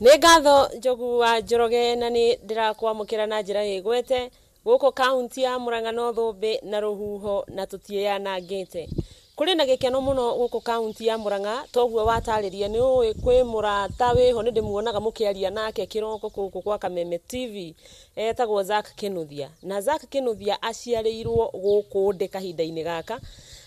nä ngatho njogu wa njoroge na nä ndä na njä ra ä gwete gå kaunti ya må ranga no thå mbä na rå huho na tå tiäyanangä te kå rä na gä keno må no gå kå ya må ranga toguo watarä ria nä å ä kwä må rata wä ho nä ndä muonaga må kä aria nake kä roko kå kå gwa kameme tv etagwo zak kä nå thia na zak kä nå thia aciarä irwo gå kå ndä kahinda-inä gaka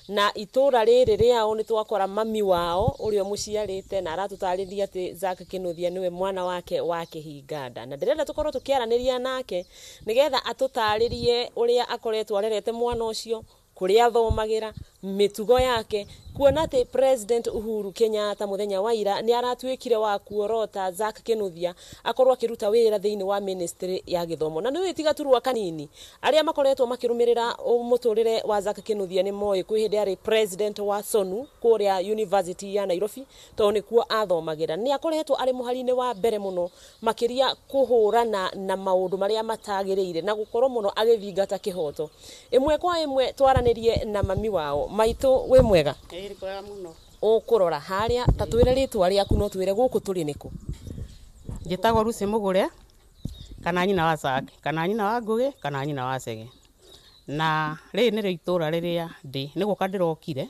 na itũra riri rĩao nĩ twakora mami wao ũrĩa mũciarĩte na aratũtarĩria ati Zack Kinuthia niwe mwana wake wa Kĩhinganda na ndirenda tũkorwo tukiaraniria nake nigetha atutaririe ũrĩa akoretwo arerete mwana ucio kũrĩa athomagĩra mitugo yake kuona ati president uhuru kenyatta muthenya wa ira ni aratuikire wa kuorota zak kenuthia akorwo akiruta wira thiini wa ministry ya githomo na niwe tiga turwa kanini aria makoretwo makirumirira muturire wa zak kenuthia ni moe kwi hindi ari president wa sonu kuria university ya nairobi to ni kuo athomagira ni akoretwo ari muhari-ini wa mbere muno makiria kuhurana na maundu maria matagiriire na gukorwo muno agithingata kihoto imwe kwa imwe twaranirie na mami wao maitu wi mwega hey kwega muno ukurora haria ta twire ritwa riaku no twire guku turi niku njitagwo Lucy Mugure kana nyina wa Sage kana nyina wa Ngugi kana nyina wa Chege na riri nirio itura riria ndi niguka ndirokire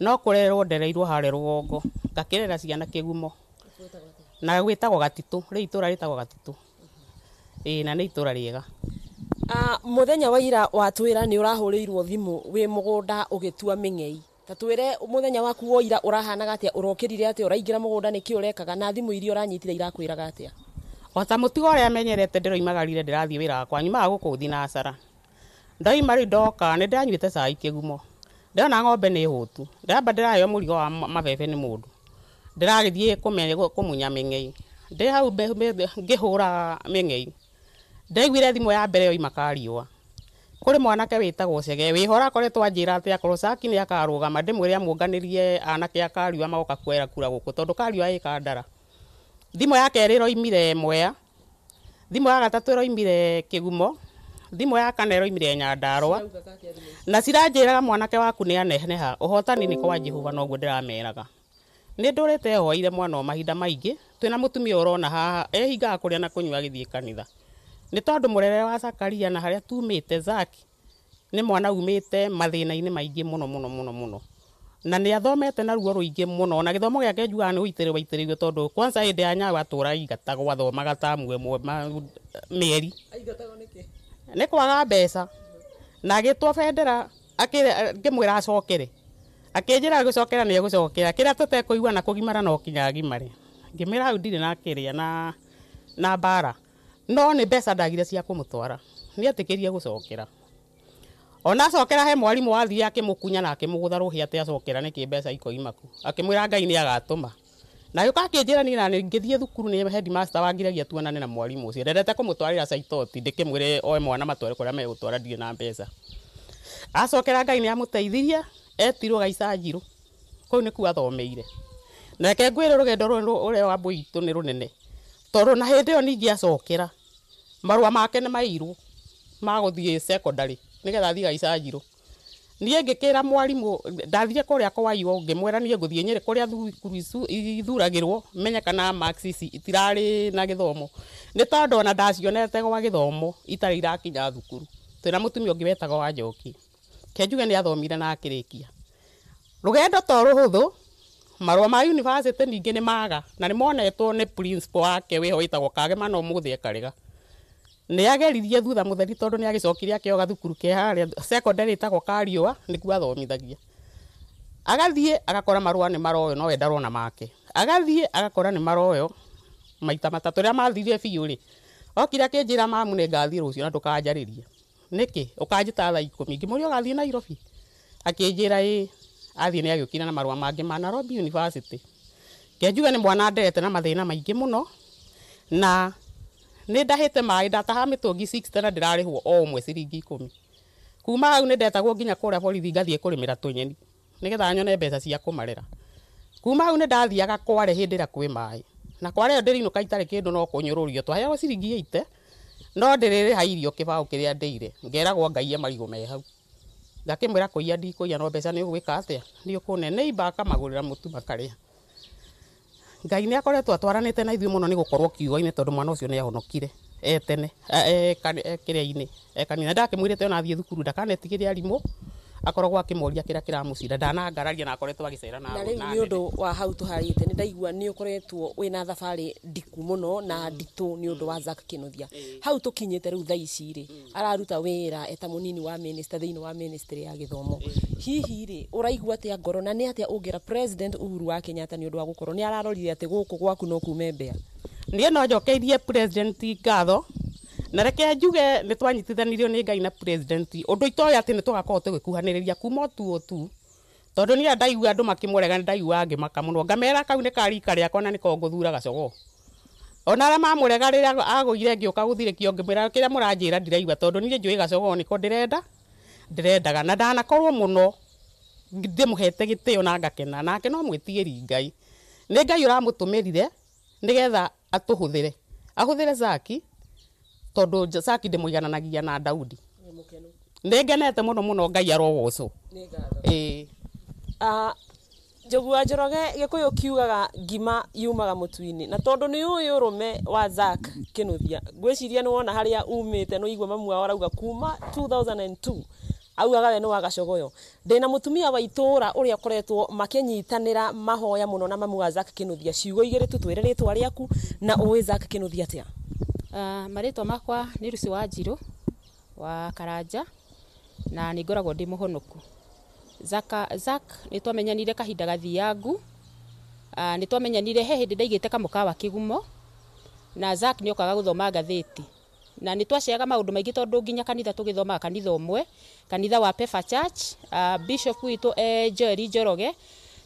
no kurerwo ndereirwo harĩa rũgongo ngakĩrera ciana kĩgumo na gwĩtagwo gatitũ rĩu itũra rĩtagwo gatitũ ĩĩ na nĩ itũra rĩega ah, mũthenya wa ira watwĩra nĩ ũrahũrĩirwo thimũ wĩ mũgũnda ũgĩtua mĩng'ei ta twire muthenya waku woira urahanaga atia urokirire atia uraingira mugunda niki urekaga na thimu iria uranyitire irakwiraga atia ota mutigo uria menyerete ndiroimagarire ndirathii wira kwa nyuma gukuthi na acara ndaima riu ndoka ni ndanyuite cai kigumo ndona ng'ombe ni hå ndamba ndirayo murigo wa mabebe ni mundu ndiragithie ndäragä kumunya kå munya hau ngä hå ra mä ng'ei ndaiguire thimå ya mbere yoima kariå kuri mwanake witagwo cege wihora akoretwo twanjira ati akorwo caki ni akarugama mwiria amuunganirie anake akariwa magoka kwera kura guku tondu kariua ikandara thimo yake riro imire mwea thimo ya gatatu imire kigumo thimo ya kana imire nyandarwa na ciranjiraga mwanake waku ni aneneha uhotani ni kwa jehova noguo ndirameraga ni ndurite hoire mwana o mahinda maingi twina mutumia urona haha ehingaga kuria na kunywa githie kanitha nä tondå må rere wa cakaria na harä a tumä te zaki nä mwana umä te mathä-na-inä maingä må no må no må no må no na nä athomete na ruo rå ingä må no na gä thomo gä ake njugaga nä gå itä rä waitä rä rio tondå kwanza hä ndä ya atå ra igatagwo athomaga ta mwe mwe mä eri nä kwaga mbeca na agä two bendera ngä mwä ra acokere akä njä ra gå cokera nä egå cokera kä rä a tũtekå igua na kå gimara no kinya gimare ngä mä ra hau ndirä na kä rä a na mbara no nä mbeca ndagire cia kå må twara nä atä kä rie gå cokera ona acokera he mwarimå wathire akä må kunya na akä må gå tha rå hä atä acokera nä kä mbeca ikoimaku akä mwä ra ngai nä agatå ma na yå ka akä njä ra niä na ngä thiä thukuru nä headmaster wangiragia tuonane na mwarimå å cio ndendete kå må twarä ra caitoti ndä kä mwä re oe mwana matware kå rä a megå twara ndirä na mbeca acokera ngai nä amå teithirie etirwo gaicanjirå kå u nä kuo athomeire nake ngwä rä rå gendo rå rä a wambå itå nä rå nene tondå na hä ndä ä yo ningä acokera marua make nä mairwo magå thiä secondary nä getha thiga icanjirå niä ngä kä ra mwarimå ndathire kå rä a kwaiwo ngä mwä ra niä ngå thiä nyä rä kå rä a ithuragä rwo menye kana itirarä na gä thomo nä tondå ona ndacionete gwa gä thomo itarä irakinya thukuru twä na må tumia å ngä wetaga wa njoki kenjuge nä athomire na akä rä kia rugendo to rå hå thå marua ma university ningä nä maga na nä monetwo nä principal wake wä ho ä tagwo kage mana å må thä ekarä ga nä ageririe thutha må theri tondå nä agäcokire akäoga thukuru ke harä secondary tagwo kariå nä athomithagia agathiä agakora marua nä maroyo no wenda rona make agathiä agakora nä maroyo maita matatå rä a mathire biå rä okire akä njä ra mamu nä ngathiä rå cio na ndå kanjarä rie nä kä å kanjä ta thaa ikå mi ngä må ria å gathiä nairobi akä njä ra ä athiä nä agä å kire na marua mangä ma nairobi university kenjuga nä mwana nderete na mathä na maingä må no na nä mai maä ndataha mä tångi na ndä rarä o mwe siringi ikå kuma hau ni ndetagwo nginya kå rä borithi ngathie kå rä mä ra getha nyone mbeca cia kumarera kuma hau ni ndathiaga kware hä ndä ä ra kwä maä na kware ndiri yo ndä kindu no kunyururio nyå rå rio twaheagwo ciringi ite no ndiriri hairio rä ha ndeire kä baå kä rä ngaiye marigå me hau ngakimwira mwä ra kå ia ndikå no mbeca ni å atia ni ukune neiba nä å kå neneimba ngai nä akoretwo atwaranä te na ithuä må no nä gå korwo kiugo-inä tondå mwana å cio nä ahonokire etene e, e, kä e, rä a-inä ekanina ndakä mwä rä te ona thiä thukuru ndakanetigä re arimå akoragwo akimoria kira kira mucira dana ngararia na akoretwa gicera na na rĩu nĩ ũndũ wa hau ni nĩ ni ukoretwo ũkoretwo na thabari diku muno na ditu ni undu wa zak Kinuthia mm. hau tũkinyĩte kinyete ru ici rĩ mm. araruta wira eta munini wa minister thini wa ministry ya gĩthomo mm. hihi ri ũraigua ti ngoro na ni atia ungira president Uhuru wa Kenyatta nĩ undu wa gukoro ni ararorire ati guku gwaku no kume ndie no jokeirie president ngatho na reke njuge nä twanyitithanirio nä ngai na president undu itoä atä nä tågakorwo tå gä kuhanä kuma tu tu tondå nä ndaigua andå makä ndaigua angä maka må no ngamera kau nä karika rä akwa na nä ko ngå thura gacogo ona arä a mamå rega rä rä agå ire ngä å ka gå thirä kio ngä mwä ra kä rä a må ranjä ra ndiraigua tondå nirä njå ä gacogo nä ko ndä renda ndä rendaga na ndanakorwo må no ndä må hete gä tä o na ngakena nake no mwä tigä ri ngai nä ngai å ramå tå mä rire nä getha atå hå thä re ahå thä re zaki tondu Jacaki ndimuigananagia na Daudi nä ngenete muno no må no ngai arogocå ah, njogua njoroge gä kå yå kiugaga ngima yumaga må na tondu ni uyu rume wa zak kinuthia nå ni wona haria umite no igwa mamwa ao arauga kuma 2002 augaga we nä wa gacogoyo ndä na må wa itura uri akoretwo rä mahoya muno na mamwa wa zak ciugo igä rä tå twä aku na uwe ä zak kä Uh, ah, maritwa makwa nä ruci wa njirå wa karanja na nä ngoragwo ndä må zak nä twamenyanire kahinda gathiangu uh, twamenyanire he hä ndä ndaigä te kamå kä na zak nä okaga gå thoma na nä twaceaga maå ndå maingä tondå nginya kanitha tå gä thomaga kanitha å mwe kanitha wa Pefa Church uh, bishop witå e eh, Joel Njoroge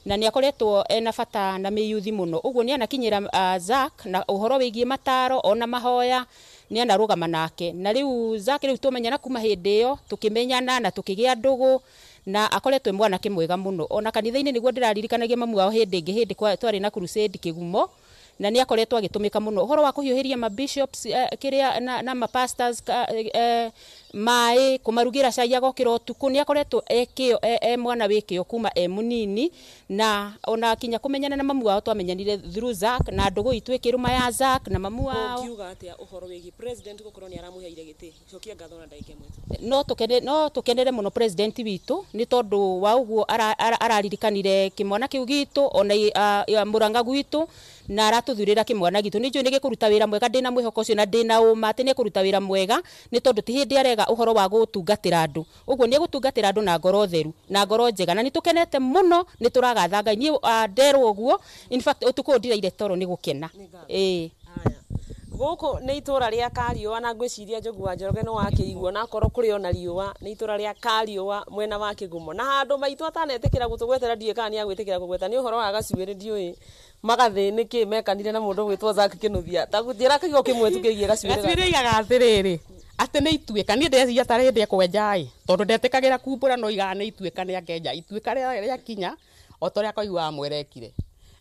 na nä akoretwo ena bata na mä yuthi må no å guo nä anakinyä ra ah, zak na å horo wä giä mataro ona mahoya nä anarå gama nake na rä u zak rä u tå menyana kuma hä ndä ä yo tå kä menyana na tå kä gä a ndå na akoretwo mwanake mwega må no ona kanitha-inä nä guo ndä raririkanagia mamu wao hä ndä ngä hä ndä twarä na crusade kä gumo na nä akoretwo agä tå mä ka må no å horo wa kå hiå hä ria mabishops uh, eh, kä rä a na, na mapastors uh, eh, uh, eh, maä kumarugira cai agokira utuku nä akoretwo e, e, e mwana wä kä o kuma e munini na ona kinya kå menyana na mamu wao twamenyanire through Zack na ndå gå itå ä kä rå ma ya Zack na mamu wao kiuga atä a å president gå korwo nä aramå cokia ngatho na ndagä no tå kenere må no president witå nä tondå wa å guo araririkanire kä mwana kä u gitå ona må ranga gwitå na aratå thurä ra kä mwana gitå nä njå nä gä kå ruta wä ra mwega ndä na mwä hoko å cio na ndä na å ma atä nä ekå ruta wä ra mwega nä tondå ti hä ndä arega uhoro wa gutungatira andu uguo ni gutungatira andu na ngoro theru na ngoro njega na nitukenete muno nituragatha ngai ni ah, nderwo uguo in fact utuku ndireire toro ni gukena eh guku ni itura ria kariua na ngwiciria njogu wa njoroge ni wakiiguo na akorwo kuri ona riwa ni itura ria kariua mwena wa kigumo na handu maitu atanetikira gutugwetera ndiä kana ni agwitikira kugweta ni uhoro wa gacuä rä ndiå magathä nä kä mekanire na mundu ndå gwä two zak kä nå thia ta njä ra kahigo kä mwe tukä gie atä nä ituä niä ndeciria tarä ndä ekwenjaä tondå kagä ra kumbå no igaga nä ituä nä akenja ituä ka rä kinya o ta å rä a kaiguaga mwerekire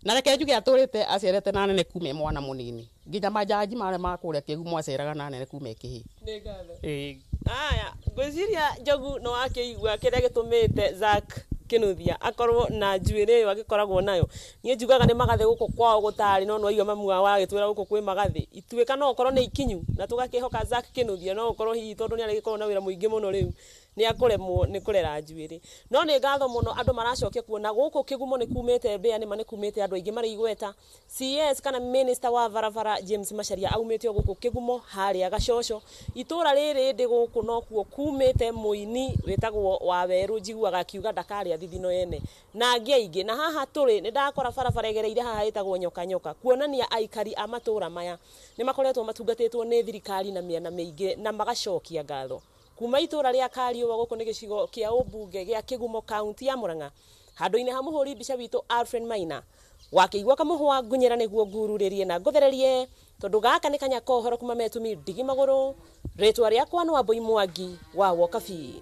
na reke njuge atå rä te acerete na nene kume mwana må nini nginya majaji marä makå rä a kä gumo aceraga na nene kume kä hä aya ngwä ciria njogu nä wakä igua kä rä a gä tå mä te kinuthia akorwo na njuĩrĩ yo agikoragwo nayo nie njugaga ni magathe guko kwao gutari no no nwaigua wa gitwira guko kwĩ magathe ituĩka no ũkorwo nĩ ikinyu na tugakihoka zak Kinuthia no ũkorwo hihi tondũ nĩ arĩgĩkorwo na wira muingi muno riu ni akåremwo nä kå rera njuä no ni ngatho må no andå maracokia kuona gå kå kä gumo nä kumä te mbea nä ma nä kumä te andå igweta cs kana minister wa barabara james macaria aumä te å gå kå kä gumo harä a gacoco itå ra rä rä ndä gå kå nokuo kumä te må ini wä tagwo wa werå njiguaga akiuga ndakarä a thithino yene na angä aingä na haha tå rä nä ndakora barabara egereire haha ä tagwo nyoka nyoka kuonania aikari a matå ra maya nä makoretwo matungatä two nä thirikari na mĩena mĩingĩ na magacokia ngatho kuma itura ria kariuwa guku ni gicigo kia ubunge gia kigumo county ya muranga handu ine ha muhuri mbica witu alfred maina wakiigua kamuhwa gunyera niguo ngururirie na nguthererie tondu gaka ni kanya horo kuma metumi ndigi maguru ria riakwa aboimwagi wambui mwangi wa wokabii